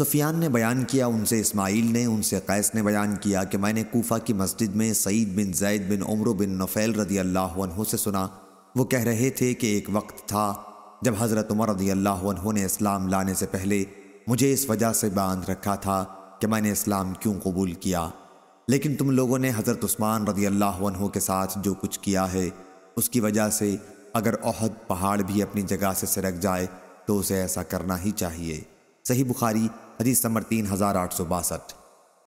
सुफियान ने बयान किया उनसे इस्माइल ने उनसे कैस ने बयान किया कि मैंने कोफा की मस्जिद में सईद बिन जैद बिन उम्र बिन नफ़ैल रदी अल्लाह से सुना वो कह रहे थे कि एक वक्त था जब हज़रत उमर रदी अल्लाह ने इस्लाम लाने से पहले मुझे इस वजह से बांध रखा था कि मैंने इस्लाम क्यों कबूल किया लेकिन तुम लोगों ने हज़रत उस्मान रदी अल्लाह के साथ जो कुछ किया है उसकी वजह से अगर अहद पहाड़ भी अपनी जगह से सरक जाए तो उसे ऐसा करना ही चाहिए सही बुखारी हदीस नंबर तीन हज़ार आठ सौ बासठ